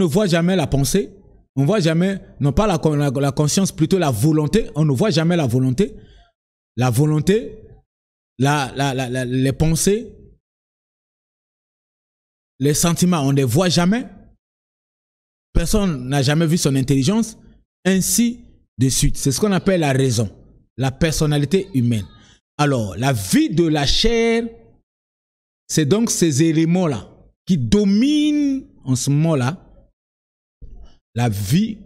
ne voit jamais la pensée, on voit jamais, non pas la, la, conscience, plutôt la volonté, on ne voit jamais la volonté. La volonté, la, la les pensées, les sentiments, on ne les voit jamais. Personne n'a jamais vu son intelligence. Ainsi de suite. C'est ce qu'on appelle la raison, la personnalité humaine. Alors, la vie de la chair, c'est donc ces éléments-là qui dominent en ce moment-là la vie,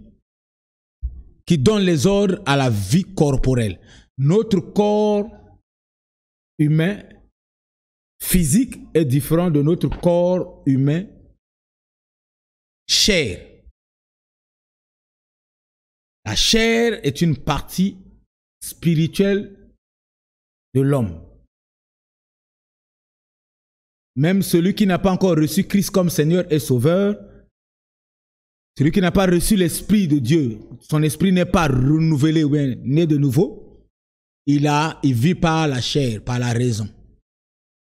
qui donne les ordres à la vie corporelle. Notre corps humain physique est différent de notre corps humain chair. La chair est une partie spirituelle de l'homme. Même celui qui n'a pas encore reçu Christ comme Seigneur et Sauveur celui qui n'a pas reçu l'Esprit de Dieu, son esprit n'est pas renouvelé ou né de nouveau, il, a, il vit par la chair, par la raison,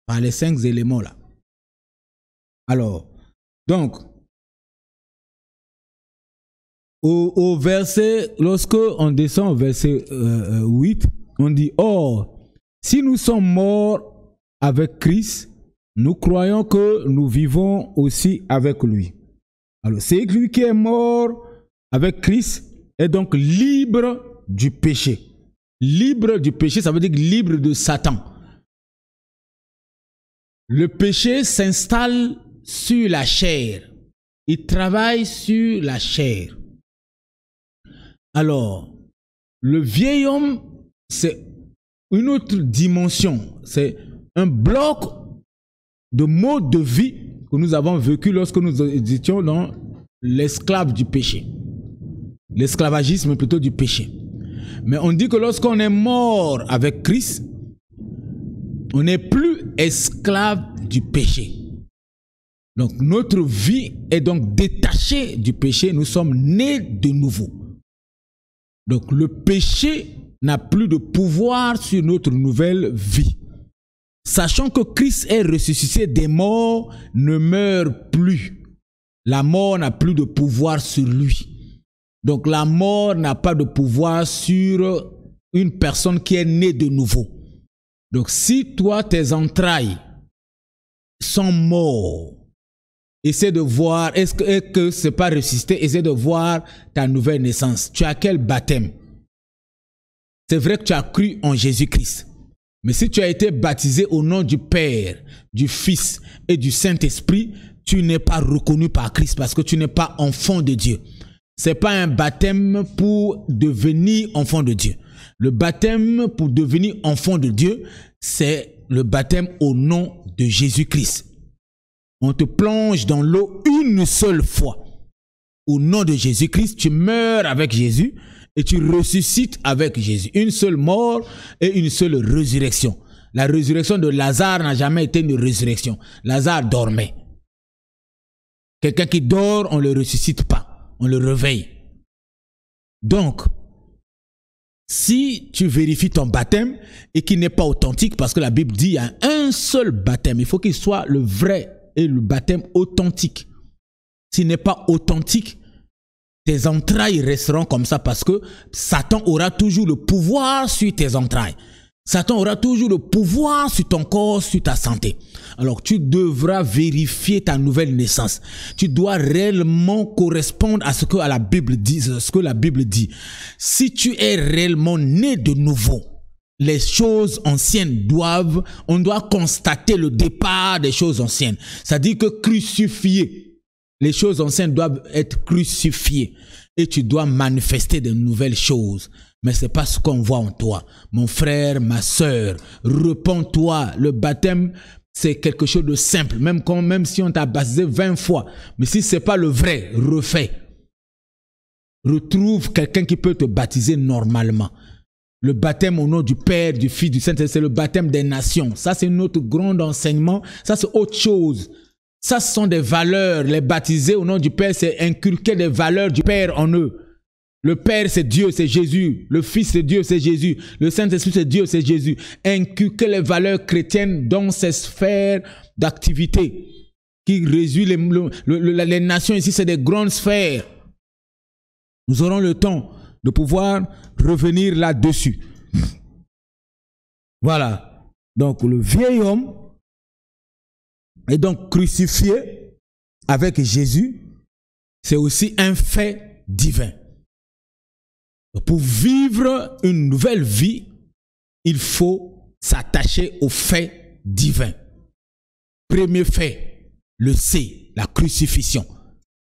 par les cinq éléments là. Alors, donc, au, verset, lorsque on descend au verset 8, euh, euh, on dit, Or, si nous sommes morts avec Christ, nous croyons que nous vivons aussi avec lui alors, c'est lui qui est mort avec Christ Et donc libre du péché. Libre du péché, ça veut dire libre de Satan. Le péché s'installe sur la chair. Il travaille sur la chair. Alors, le vieil homme, c'est une autre dimension. C'est un bloc de mode de vie nous avons vécu lorsque nous étions dans l'esclave du péché. L'esclavagisme plutôt du péché. Mais on dit que lorsqu'on est mort avec Christ, on n'est plus esclave du péché. Donc notre vie est donc détachée du péché, nous sommes nés de nouveau. Donc le péché n'a plus de pouvoir sur notre nouvelle vie. Sachant que Christ est ressuscité des morts, ne meurt plus. La mort n'a plus de pouvoir sur lui. Donc la mort n'a pas de pouvoir sur une personne qui est née de nouveau. Donc si toi, tes entrailles sont morts, essaie de voir, est-ce que c'est ce n'est pas ressuscité, essaie de voir ta nouvelle naissance. Tu as quel baptême C'est vrai que tu as cru en Jésus-Christ. Mais si tu as été baptisé au nom du Père, du Fils et du Saint-Esprit, tu n'es pas reconnu par Christ parce que tu n'es pas enfant de Dieu. C'est pas un baptême pour devenir enfant de Dieu. Le baptême pour devenir enfant de Dieu, c'est le baptême au nom de Jésus-Christ. On te plonge dans l'eau une seule fois. Au nom de Jésus-Christ, tu meurs avec Jésus et tu ressuscites avec Jésus. Une seule mort et une seule résurrection. La résurrection de Lazare n'a jamais été une résurrection. Lazare dormait. Quelqu'un qui dort, on ne le ressuscite pas, on le réveille. Donc, si tu vérifies ton baptême et qu'il n'est pas authentique, parce que la Bible dit qu'il y a un seul baptême, il faut qu'il soit le vrai et le baptême authentique. S'il n'est pas authentique, tes entrailles resteront comme ça parce que Satan aura toujours le pouvoir sur tes entrailles. Satan aura toujours le pouvoir sur ton corps, sur ta santé. Alors tu devras vérifier ta nouvelle naissance. Tu dois réellement correspondre à ce que la Bible dit, euh, ce que la Bible dit. Si tu es réellement né de nouveau, les choses anciennes doivent, on doit constater le départ des choses anciennes. C'est-à-dire que crucifier, les choses anciennes doivent être crucifiées et tu dois manifester de nouvelles choses. Mais ce n'est pas ce qu'on voit en toi. Mon frère, ma soeur, repends-toi. Le baptême, c'est quelque chose de simple. Même quand, même si on t'a baptisé 20 fois. Mais si ce n'est pas le vrai, refais. Retrouve quelqu'un qui peut te baptiser normalement. Le baptême au nom du Père, du Fils, du Saint-Esprit, c'est le baptême des nations. Ça, c'est notre grand enseignement. Ça, c'est autre chose. Ça, ce sont des valeurs. Les baptiser au nom du Père, c'est inculquer des valeurs du Père en eux. Le Père, c'est Dieu, c'est Jésus. Le Fils, c'est Dieu, c'est Jésus. Le Saint-Esprit, c'est Dieu, c'est Jésus. Inculquer les valeurs chrétiennes dans ces sphères d'activité qui résument les, les nations ici, c'est des grandes sphères. Nous aurons le temps de pouvoir revenir là-dessus. Voilà. Donc, le vieil homme et donc, crucifié avec Jésus, c'est aussi un fait divin. Pour vivre une nouvelle vie, il faut s'attacher au fait divin. Premier fait, le C, la crucifixion.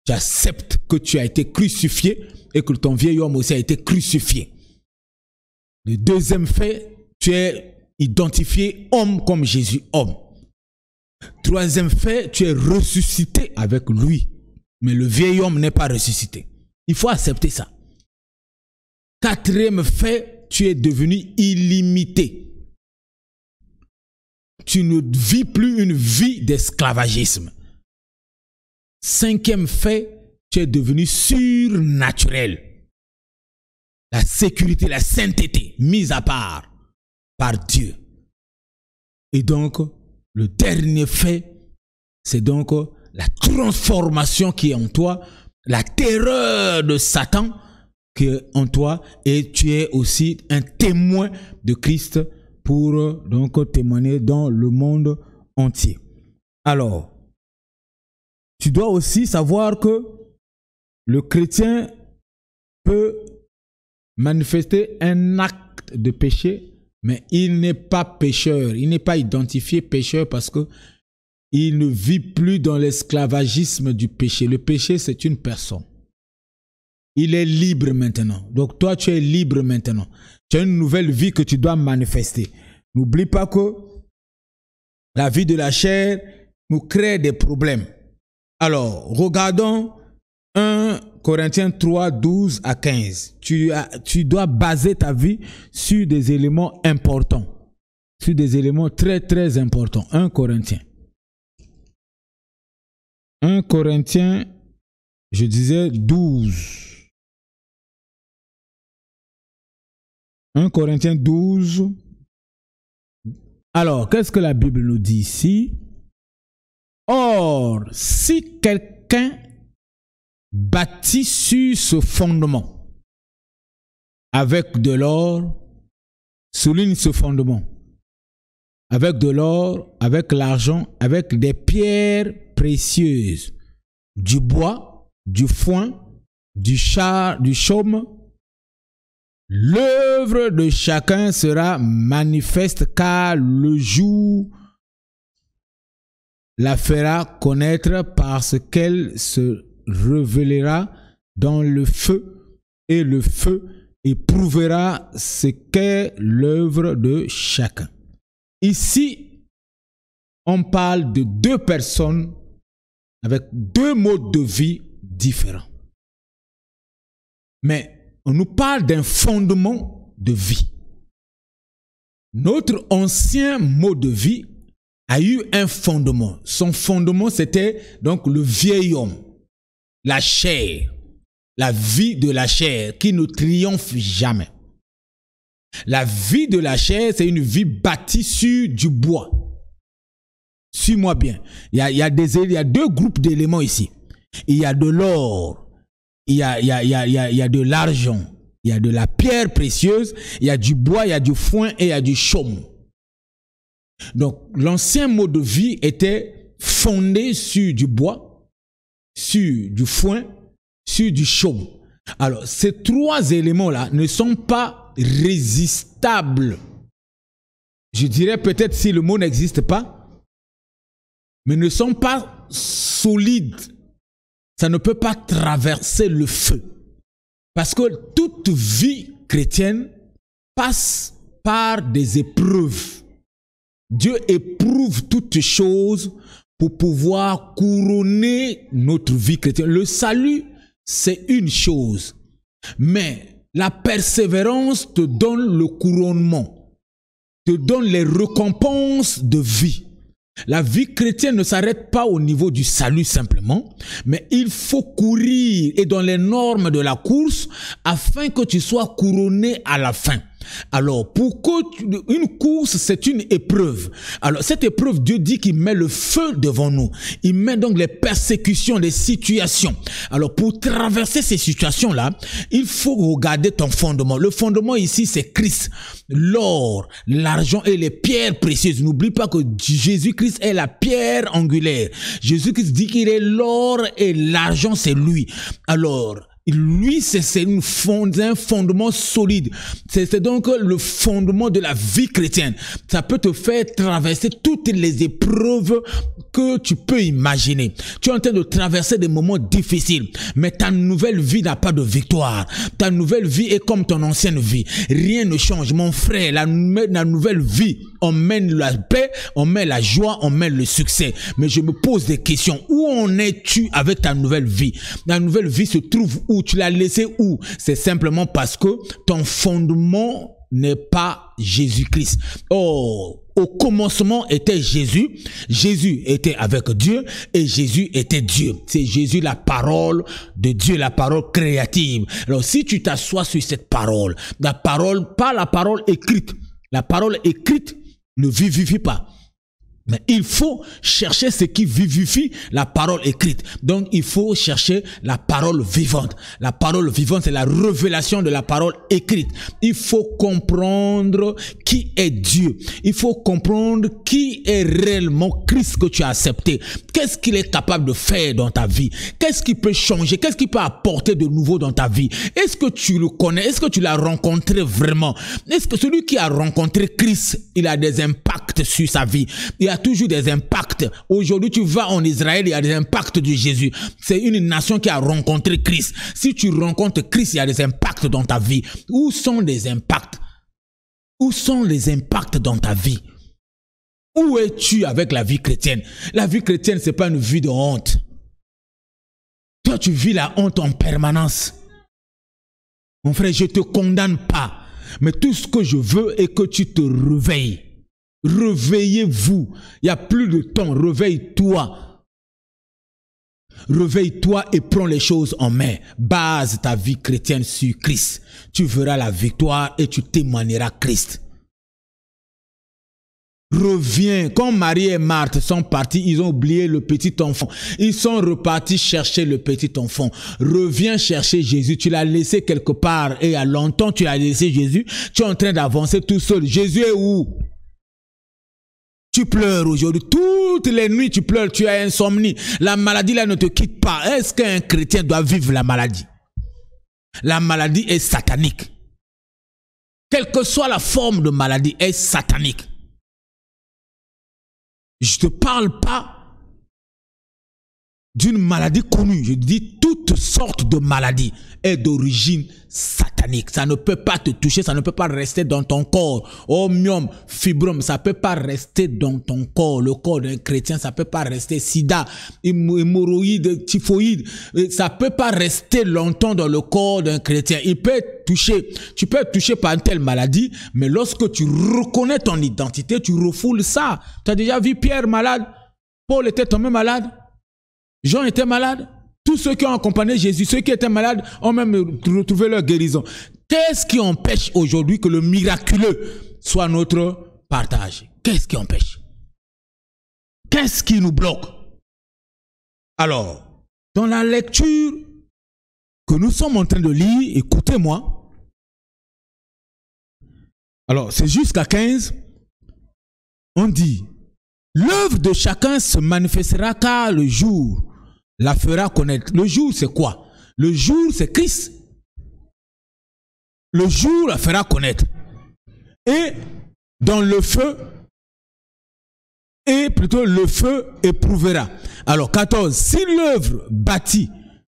Tu acceptes que tu as été crucifié et que ton vieil homme aussi a été crucifié. Le deuxième fait, tu es identifié homme comme Jésus homme. Troisième fait, tu es ressuscité avec lui. Mais le vieil homme n'est pas ressuscité. Il faut accepter ça. Quatrième fait, tu es devenu illimité. Tu ne vis plus une vie d'esclavagisme. Cinquième fait, tu es devenu surnaturel. La sécurité, la sainteté mise à part par Dieu. Et donc, le dernier fait, c'est donc la transformation qui est en toi, la terreur de Satan qui est en toi, et tu es aussi un témoin de Christ pour donc témoigner dans le monde entier. Alors, tu dois aussi savoir que le chrétien peut manifester un acte de péché mais il n'est pas pécheur, il n'est pas identifié pécheur parce que il ne vit plus dans l'esclavagisme du péché. Le péché, c'est une personne. Il est libre maintenant. Donc toi, tu es libre maintenant. Tu as une nouvelle vie que tu dois manifester. N'oublie pas que la vie de la chair nous crée des problèmes. Alors, regardons un Corinthiens 3, 12 à 15. Tu, dois baser ta vie sur des éléments importants. Sur des éléments très, très importants. 1 Corinthien... 1 Corinthien... je disais 12. 1 Corinthiens 12. Alors, qu'est-ce que la Bible nous dit ici Or, si quelqu'un bâti sur ce fondement avec de l'or, souligne ce fondement, avec de l'or, avec l'argent, avec des pierres précieuses, du bois, du foin, du char, du chaume. L'œuvre de chacun sera manifeste car le jour la fera connaître parce qu'elle se revelera dans le feu et le feu éprouvera ce qu'est l'œuvre de chacun. Ici, on parle de deux personnes avec deux modes de vie différents. Mais on nous parle d'un fondement de vie. Notre ancien mode de vie a eu un fondement. Son fondement, c'était donc le vieil homme la chair, la vie de la chair qui ne triomphe jamais. La vie de la chair, c'est une vie bâtie sur du bois. Suis-moi bien. Il y, a, y a deux groupes d'éléments ici. Il y a de l'or, il y a, il y a, de l'argent, il y a de la pierre précieuse, il y a du bois, il y a du foin et il y a du chaume. Donc l'ancien mode de vie était fondé sur du bois, sur du foin, sur du chaume. Alors, ces trois éléments-là ne sont pas résistables. Je dirais peut-être si le mot n'existe pas, mais ne sont pas solides. Ça ne peut pas traverser le feu. Parce que toute vie chrétienne passe par des épreuves. Dieu éprouve toutes choses pour pouvoir couronner notre vie chrétienne. Le salut, c'est une chose, mais la persévérance te donne le couronnement, te donne les récompenses de vie. La vie chrétienne ne s'arrête pas au niveau du salut simplement, mais il faut courir et dans les normes de la course afin que tu sois couronné à la fin. Alors, pour une course, c'est une épreuve. Alors, cette épreuve, Dieu dit qu'il met le feu devant nous. Il met donc les persécutions, les situations. Alors, pour traverser ces situations-là, il faut regarder ton fondement. Le fondement ici, c'est Christ. L'or, l'argent et les pierres précieuses. N'oublie pas que Jésus-Christ est la pierre angulaire. Jésus-Christ dit qu'il est l'or et l'argent, c'est lui. Alors, lui, c'est fond, un fondement solide. C'est donc le fondement de la vie chrétienne. Ça peut te faire traverser toutes les épreuves que tu peux imaginer. Tu es en train de traverser des moments difficiles, mais ta nouvelle vie n'a pas de victoire. Ta nouvelle vie est comme ton ancienne vie. Rien ne change. Mon frère, la nouvelle vie on mène la paix, on mène la joie, on mène le succès. Mais je me pose des questions. Où en es-tu avec ta nouvelle vie La nouvelle vie se trouve où Tu l'as laissée où C'est simplement parce que ton fondement n'est pas Jésus-Christ. Oh, au commencement était Jésus, Jésus était avec Dieu et Jésus était Dieu. C'est Jésus la parole de Dieu, la parole créative. Alors si tu t'assois sur cette parole, la parole, pas la parole écrite, la parole écrite ne vivifie pas. Mais il faut chercher ce qui vivifie la parole écrite. Donc il faut chercher la parole vivante. La parole vivante, c'est la révélation de la parole écrite. Il faut comprendre qui est Dieu. Il faut comprendre qui est réellement Christ que tu as accepté. Qu'est-ce qu'il est capable de faire dans ta vie Qu'est-ce qui peut changer Qu'est-ce qui peut apporter de nouveau dans ta vie Est-ce que tu le connais Est-ce que tu l'as rencontré vraiment Est-ce que celui qui a rencontré Christ, il a des impacts sur sa vie a toujours des impacts. Aujourd'hui, tu vas en Israël, il y a des impacts de Jésus. C'est une nation qui a rencontré Christ. Si tu rencontres Christ, il y a des impacts dans ta vie. Où sont les impacts Où sont les impacts dans ta vie Où es-tu avec la vie chrétienne La vie chrétienne, c'est pas une vie de honte. Toi, tu vis la honte en permanence. Mon frère, je te condamne pas. Mais tout ce que je veux est que tu te réveilles reveillez vous Il n'y a plus de temps. Réveille-toi. Réveille-toi et prends les choses en main. Base ta vie chrétienne sur Christ. Tu verras la victoire et tu témoigneras Christ. Reviens. Quand Marie et Marthe sont partis, ils ont oublié le petit enfant. Ils sont repartis chercher le petit enfant. Reviens chercher Jésus. Tu l'as laissé quelque part et à longtemps tu l'as laissé Jésus. Tu es en train d'avancer tout seul. Jésus est où? Tu pleures aujourd'hui. Toutes les nuits, tu pleures. Tu as insomnie. La maladie, là, ne te quitte pas. Est-ce qu'un chrétien doit vivre la maladie La maladie est satanique. Quelle que soit la forme de maladie, est satanique. Je ne te parle pas d'une maladie connue. Je dis sorte de maladie est d'origine satanique. Ça ne peut pas te toucher, ça ne peut pas rester dans ton corps. omium miom, fibrom, ça peut pas rester dans ton corps. Le corps d'un chrétien, ça ne peut pas rester. Sida, hémorroïde, typhoïde, euh, ça ne peut pas rester longtemps dans le corps d'un chrétien. Il peut être touché. Tu peux être touché par une telle maladie, mais lorsque tu reconnais ton identité, tu refoules ça. Tu as déjà vu Pierre malade, Paul était tombé malade, Jean était malade. Tous ceux qui ont accompagné Jésus, ceux qui étaient malades, ont même retrouvé leur guérison. Qu'est-ce qui empêche aujourd'hui que le miraculeux soit notre partage Qu'est-ce qui empêche Qu'est-ce qui nous bloque Alors, dans la lecture que nous sommes en train de lire, écoutez-moi. Alors, c'est jusqu'à 15. On dit, l'œuvre de chacun se manifestera car le jour la fera connaître. Le jour, c'est quoi Le jour, c'est Christ. Le jour la fera connaître. Et dans le feu, et plutôt le feu éprouvera. Alors 14, si l'œuvre bâtie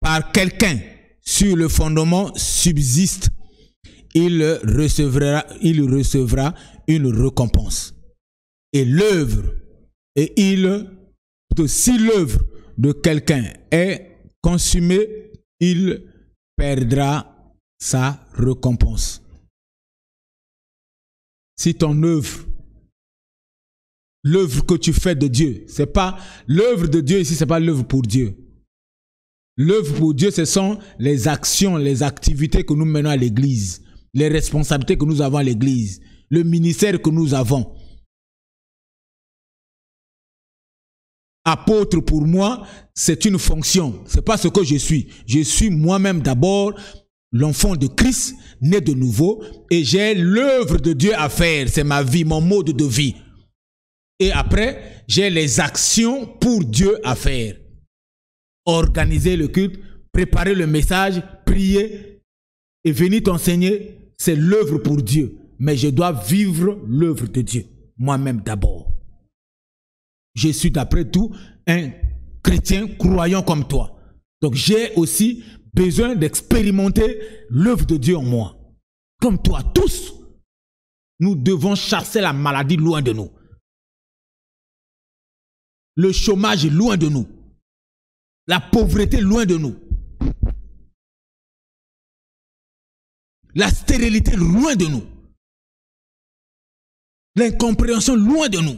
par quelqu'un sur le fondement subsiste, il recevra, une récompense. Et l'œuvre, et il, plutôt si l'œuvre de quelqu'un est consumé, il perdra sa récompense. Si ton œuvre, l'œuvre que tu fais de Dieu, c'est pas l'œuvre de Dieu ici, c'est pas l'œuvre pour Dieu. L'œuvre pour Dieu, ce sont les actions, les activités que nous menons à l'Église, les responsabilités que nous avons à l'Église, le ministère que nous avons. apôtre pour moi, c'est une fonction. C'est pas ce que je suis. Je suis moi-même d'abord l'enfant de Christ, né de nouveau, et j'ai l'œuvre de Dieu à faire. C'est ma vie, mon mode de vie. Et après, j'ai les actions pour Dieu à faire. Organiser le culte, préparer le message, prier et venir t'enseigner, c'est l'œuvre pour Dieu. Mais je dois vivre l'œuvre de Dieu, moi-même d'abord. Je suis d'après tout un chrétien croyant comme toi. Donc j'ai aussi besoin d'expérimenter l'œuvre de Dieu en moi. Comme toi tous, nous devons chasser la maladie loin de nous. Le chômage loin de nous. La pauvreté loin de nous. La stérilité loin de nous. L'incompréhension loin de nous.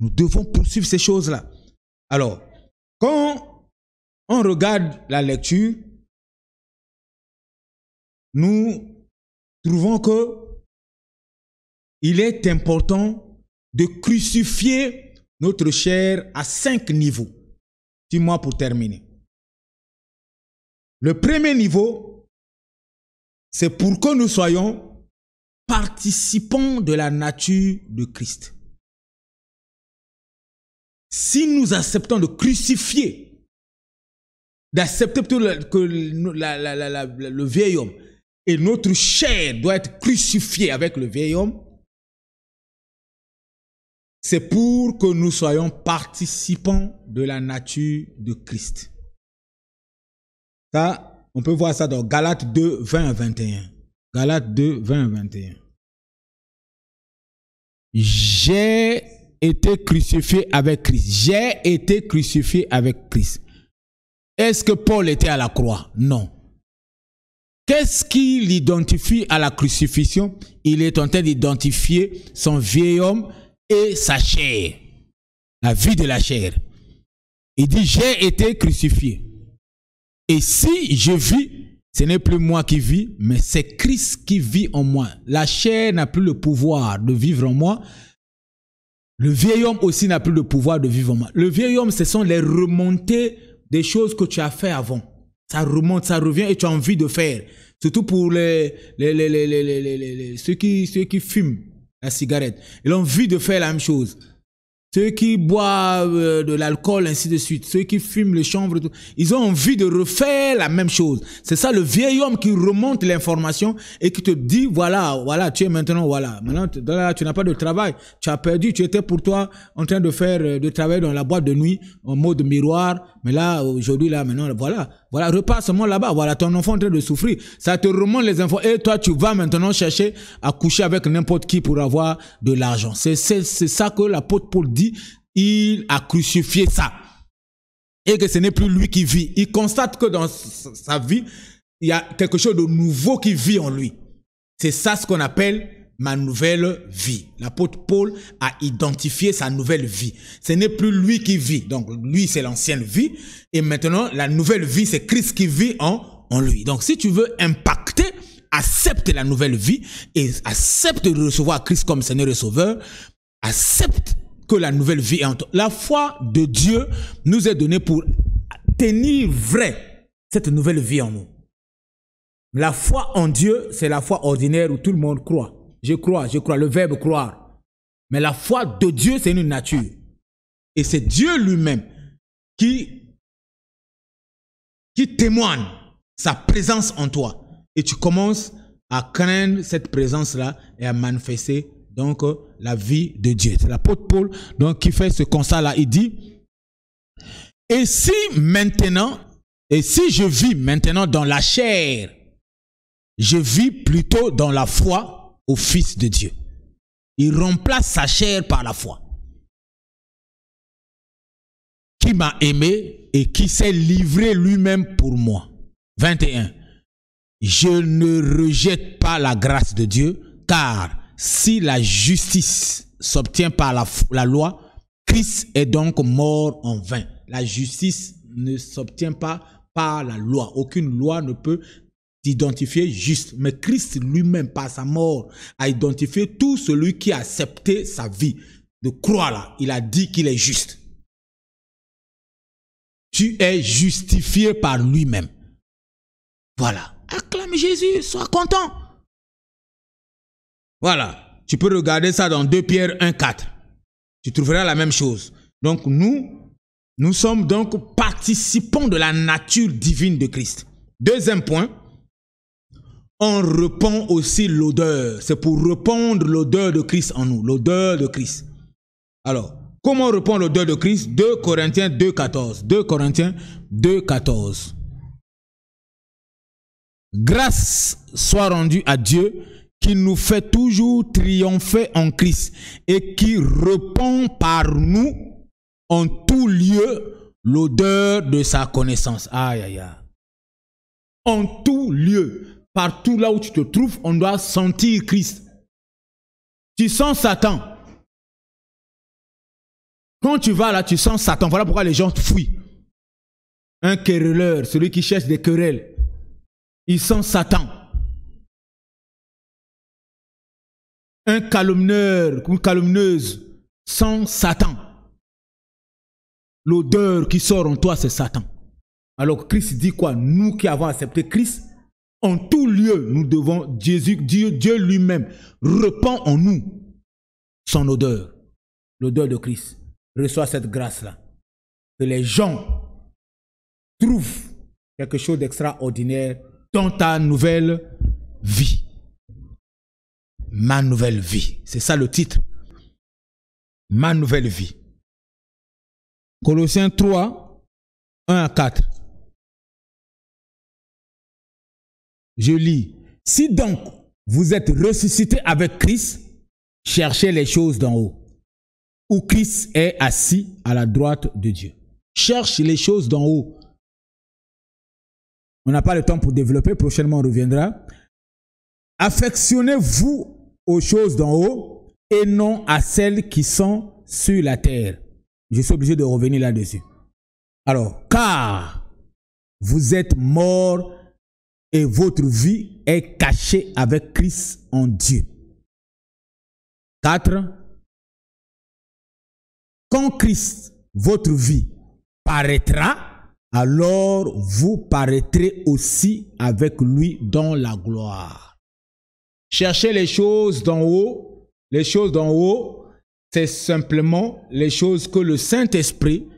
Nous devons poursuivre ces choses-là. Alors, quand on regarde la lecture, nous trouvons que il est important de crucifier notre chair à cinq niveaux. Dis-moi pour terminer. Le premier niveau, c'est pour que nous soyons participants de la nature de Christ si nous acceptons de crucifier, d'accepter que, le, vieil homme et notre chair doit être crucifiée avec le vieil homme, c'est pour que nous soyons participants de la nature de Christ. Ça, on peut voir ça dans Galates 2, 20 à 21. Galates 2, 20 à 21. J'ai été crucifié avec Christ. J'ai été crucifié avec Christ. Est-ce que Paul était à la croix Non. Qu'est-ce qu'il l'identifie à la crucifixion Il est en train d'identifier son vieil homme et sa chair, la vie de la chair. Il dit, j'ai été crucifié. Et si je vis, ce n'est plus moi qui vis, mais c'est Christ qui vit en moi. La chair n'a plus le pouvoir de vivre en moi, le vieil homme aussi n'a plus le pouvoir de vivre en Le vieil homme, ce sont les remontées des choses que tu as fait avant. Ça remonte, ça revient et tu as envie de faire. Surtout pour les, les, les, les ceux, qui, ceux qui fument la cigarette. Ils ont envie de faire la même chose ceux qui boivent euh, de l'alcool, ainsi de suite, ceux qui fument le chambres. ils ont envie de refaire la même chose. C'est ça le vieil homme qui remonte l'information et qui te dit, voilà, voilà, tu es maintenant, voilà. Maintenant, tu n'as pas de travail, tu as perdu, tu étais pour toi en train de faire, euh, de travail dans la boîte de nuit en mode miroir, mais là, aujourd'hui, là, maintenant, voilà. Voilà, repasse seulement là-bas. Voilà, ton enfant est en train de souffrir. Ça te remonte les infos. Et toi, tu vas maintenant chercher à coucher avec n'importe qui pour avoir de l'argent. C'est ça que l'apôtre Paul dit. Il a crucifié ça. Et que ce n'est plus lui qui vit. Il constate que dans sa vie, il y a quelque chose de nouveau qui vit en lui. C'est ça ce qu'on appelle ma nouvelle vie. L'apôtre Paul a identifié sa nouvelle vie. Ce n'est plus lui qui vit. Donc, lui, c'est l'ancienne vie. Et maintenant, la nouvelle vie, c'est Christ qui vit en, en lui. Donc, si tu veux impacter, accepte la nouvelle vie et accepte de recevoir Christ comme Seigneur et Sauveur. Accepte que la nouvelle vie est en toi. La foi de Dieu nous est donnée pour tenir vrai cette nouvelle vie en nous. La foi en Dieu, c'est la foi ordinaire où tout le monde croit. Je crois, je crois, le verbe croire. Mais la foi de Dieu, c'est une nature. Et c'est Dieu lui-même qui, qui témoigne sa présence en toi. Et tu commences à craindre cette présence-là et à manifester donc la vie de Dieu. C'est l'apôtre Paul donc, qui fait ce constat-là. Il dit, et si maintenant, et si je vis maintenant dans la chair, je vis plutôt dans la foi au Fils de Dieu. Il remplace sa chair par la foi. Qui m'a aimé et qui s'est livré lui-même pour moi. 21. Je ne rejette pas la grâce de Dieu, car si la justice s'obtient par la loi, Christ est donc mort en vain. La justice ne s'obtient pas par la loi. Aucune loi ne peut d'identifier juste. Mais Christ lui-même, par sa mort, a identifié tout celui qui a accepté sa vie. De croire là, il a dit qu'il est juste. Tu es justifié par lui-même. Voilà. Acclame Jésus, sois content. Voilà. Tu peux regarder ça dans 2 Pierre 1, 4. Tu trouveras la même chose. Donc nous, nous sommes donc participants de la nature divine de Christ. Deuxième point, on répand aussi l'odeur. C'est pour reprendre l'odeur de Christ en nous, l'odeur de Christ. Alors, comment on l'odeur de Christ 2 Corinthiens 2,14. 2 Corinthiens 2,14. Grâce soit rendue à Dieu qui nous fait toujours triompher en Christ et qui reprend par nous en tout lieu l'odeur de sa connaissance. Aïe, aïe, aïe. En tout lieu. Partout là où tu te trouves, on doit sentir Christ. Tu sens Satan. Quand tu vas là, tu sens Satan. Voilà pourquoi les gens te fuient. Un querelleur, celui qui cherche des querelles, il sent Satan. Un calomneur ou calomneuse sent Satan. L'odeur qui sort en toi, c'est Satan. Alors Christ dit quoi Nous qui avons accepté Christ, en tout lieu, nous devons, Jésus, Dieu, Dieu lui-même, repend en nous son odeur, l'odeur de Christ. Reçois cette grâce-là. Que les gens trouvent quelque chose d'extraordinaire dans ta nouvelle vie. Ma nouvelle vie. C'est ça le titre. Ma nouvelle vie. Colossiens 3, 1 à 4. je lis, si donc vous êtes ressuscité avec Christ, cherchez les choses d'en haut, où Christ est assis à la droite de Dieu. Cherchez les choses d'en haut. On n'a pas le temps pour développer, prochainement on reviendra. Affectionnez-vous aux choses d'en haut et non à celles qui sont sur la terre. Je suis obligé de revenir là-dessus. Alors, car vous êtes morts et votre vie est cachée avec Christ en Dieu. 4. Quand Christ, votre vie, paraîtra, alors vous paraîtrez aussi avec lui dans la gloire. Cherchez les choses d'en haut. Les choses d'en haut, c'est simplement les choses que le Saint-Esprit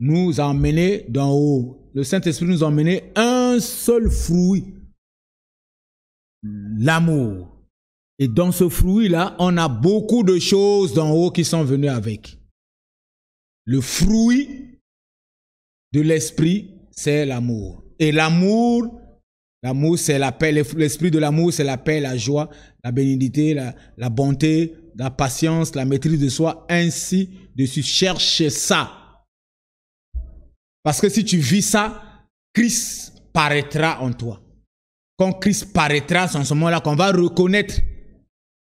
nous a emmenées d'en haut. Le Saint-Esprit nous a un seul fruit l'amour. Et dans ce fruit-là, on a beaucoup de choses d'en haut qui sont venues avec. Le fruit de l'esprit, c'est l'amour. Et l'amour, l'amour, c'est la paix. L'esprit de l'amour, c'est la paix, la joie, la bénédiction, la, bonté, la patience, la maîtrise de soi, ainsi de suite. chercher ça. Parce que si tu vis ça, Christ paraîtra en toi quand Christ paraîtra, c'est en ce moment-là qu'on va reconnaître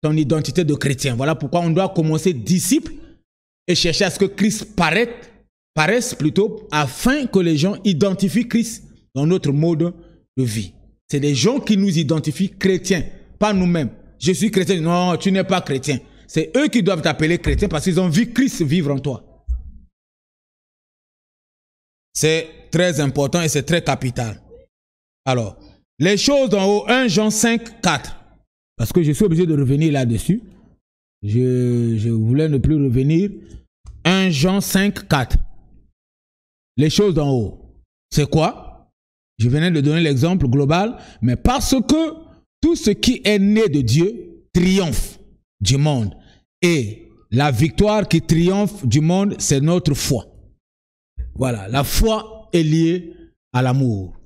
ton identité de chrétien. Voilà pourquoi on doit commencer disciple et chercher à ce que Christ paraisse, paraisse plutôt, afin que les gens identifient Christ dans notre mode de vie. C'est les gens qui nous identifient chrétiens, pas nous-mêmes. Je suis chrétien. Non, tu n'es pas chrétien. C'est eux qui doivent t'appeler chrétien parce qu'ils ont vu Christ vivre en toi. C'est très important et c'est très capital. Alors, les choses en haut, 1 Jean 5, 4. Parce que je suis obligé de revenir là-dessus. Je, je, voulais ne plus revenir. 1 Jean 5, 4. Les choses d'en haut. C'est quoi Je venais de donner l'exemple global, mais parce que tout ce qui est né de Dieu triomphe du monde. Et la victoire qui triomphe du monde, c'est notre foi. Voilà, la foi est liée à l'amour.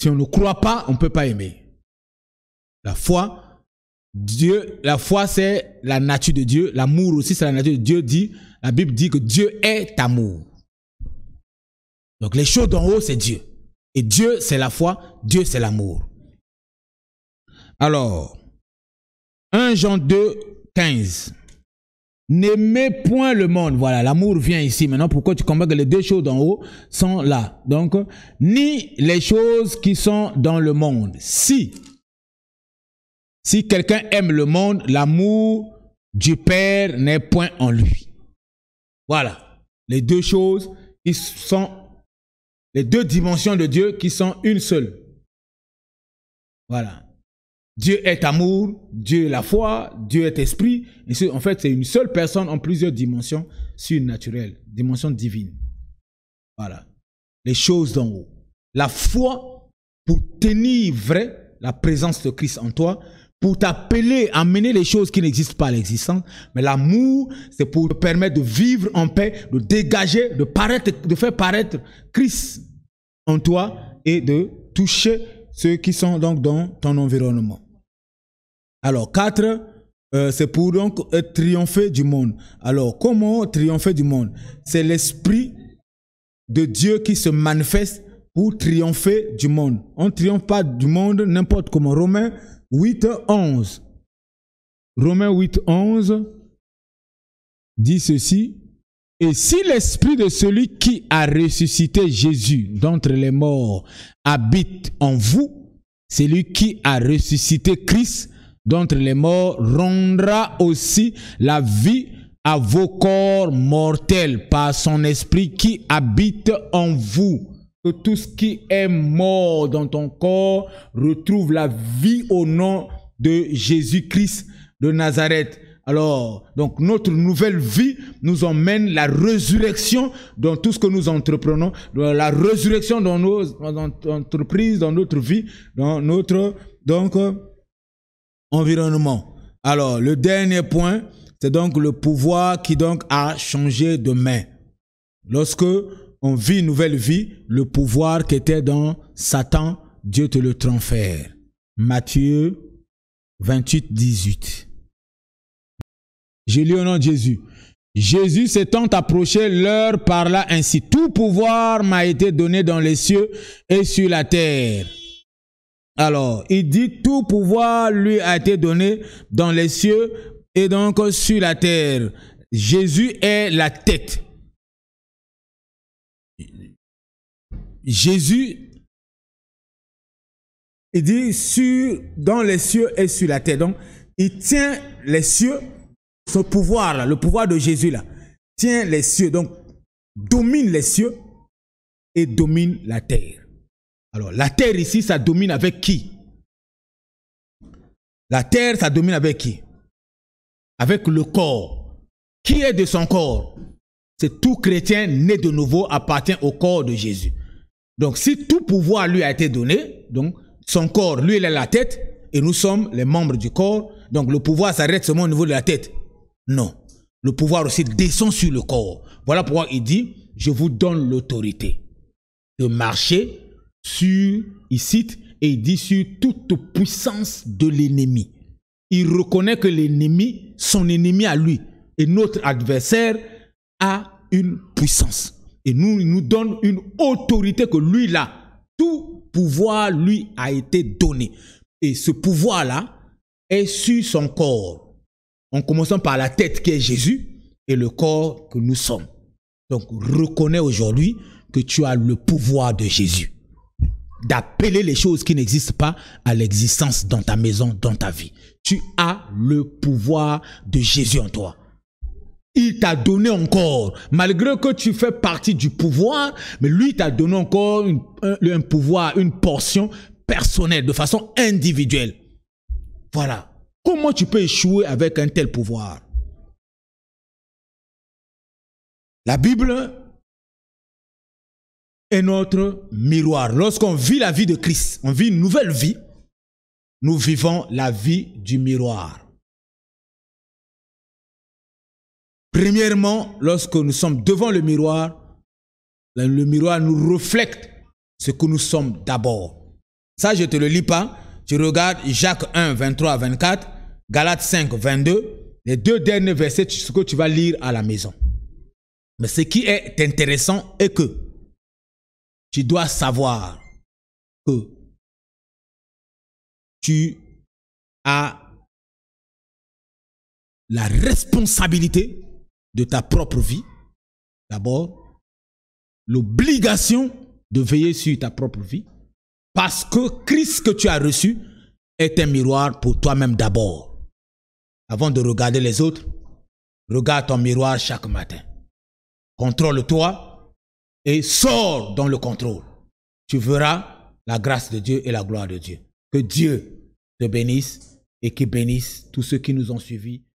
Si on ne croit pas, on ne peut pas aimer. La foi, Dieu, la foi, c'est la nature de Dieu. L'amour aussi, c'est la nature de Dieu. Dit, la Bible dit que Dieu est amour. Donc les choses d'en haut, c'est Dieu. Et Dieu, c'est la foi. Dieu, c'est l'amour. Alors, 1 Jean 2, 15. N'aimez point le monde. Voilà, l'amour vient ici maintenant. Pourquoi tu comprends que les deux choses d'en haut sont là Donc, ni les choses qui sont dans le monde. Si, si quelqu'un aime le monde, l'amour du Père n'est point en lui. Voilà, les deux choses qui sont les deux dimensions de Dieu qui sont une seule. Voilà. Dieu est amour, Dieu est la foi, Dieu est esprit. Et en fait, c'est une seule personne en plusieurs dimensions surnaturelles, dimensions divines. Voilà. Les choses d'en haut. La foi pour tenir vrai la présence de Christ en toi, pour t'appeler à mener les choses qui n'existent pas à l'existence. Mais l'amour, c'est pour te permettre de vivre en paix, de dégager, de, paraître, de faire paraître Christ en toi et de toucher ceux qui sont donc dans ton environnement. Alors, 4, euh, c'est pour donc euh, triompher du monde. Alors, comment triompher du monde C'est l'Esprit de Dieu qui se manifeste pour triompher du monde. On ne triomphe pas du monde n'importe comment. Romains 8, 11. Romains 8, 11 dit ceci. Et si l'esprit de celui qui a ressuscité Jésus d'entre les morts habite en vous, celui qui a ressuscité Christ d'entre les morts rendra aussi la vie à vos corps mortels par son esprit qui habite en vous. Que tout ce qui est mort dans ton corps retrouve la vie au nom de Jésus-Christ de Nazareth. Alors, donc notre nouvelle vie nous emmène la résurrection dans tout ce que nous entreprenons, la résurrection dans nos entreprises, dans notre vie, dans notre donc environnement. Alors, le dernier point, c'est donc le pouvoir qui donc a changé de main. Lorsque on vit une nouvelle vie, le pouvoir qui était dans Satan, Dieu te le transfère. Matthieu 28, 18. J'ai lu au nom de Jésus. Jésus s'étant approché, leur parla ainsi. Tout pouvoir m'a été donné dans les cieux et sur la terre. Alors, il dit, tout pouvoir lui a été donné dans les cieux et donc sur la terre. Jésus est la tête. Jésus, il dit, sur, dans les cieux et sur la terre. Donc, il tient les cieux, ce pouvoir-là, le pouvoir de Jésus-là, tient les cieux, donc domine les cieux et domine la terre. Alors, la terre ici, ça domine avec qui La terre, ça domine avec qui Avec le corps. Qui est de son corps C'est tout chrétien né de nouveau appartient au corps de Jésus. Donc, si tout pouvoir lui a été donné, donc son corps, lui, il est la tête, et nous sommes les membres du corps. Donc, le pouvoir s'arrête seulement au niveau de la tête. Non. Le pouvoir aussi descend sur le corps. Voilà pourquoi il dit, je vous donne l'autorité de marcher sur, il cite, et il dit sur toute puissance de l'ennemi. Il reconnaît que l'ennemi, son ennemi à lui, et notre adversaire a une puissance. Et nous, il nous donne une autorité que lui, là, tout pouvoir lui a été donné. Et ce pouvoir-là est sur son corps, en commençant par la tête qui est Jésus et le corps que nous sommes. Donc reconnais aujourd'hui que tu as le pouvoir de Jésus d'appeler les choses qui n'existent pas à l'existence dans ta maison, dans ta vie. Tu as le pouvoir de Jésus en toi. Il t'a donné encore, malgré que tu fais partie du pouvoir, mais lui t'a donné encore un pouvoir, une portion personnelle, de façon individuelle. Voilà. Comment tu peux échouer avec un tel pouvoir La Bible et notre miroir. Lorsqu'on vit la vie de Christ, on vit une nouvelle vie, nous vivons la vie du miroir. Premièrement, lorsque nous sommes devant le miroir, le miroir nous reflète ce que nous sommes d'abord. Ça, je ne te le lis pas. Tu regardes Jacques 1, 23 24, Galates 5, 22, les deux derniers versets, ce que tu vas lire à la maison. Mais ce qui est intéressant est que tu dois savoir que tu as la responsabilité de ta propre vie, d'abord, l'obligation de veiller sur ta propre vie, parce que Christ que tu as reçu est un miroir pour toi-même d'abord. Avant de regarder les autres, regarde ton miroir chaque matin. Contrôle-toi et sors dans le contrôle. Tu verras la grâce de Dieu et la gloire de Dieu. Que Dieu te bénisse et qu'il bénisse tous ceux qui nous ont suivis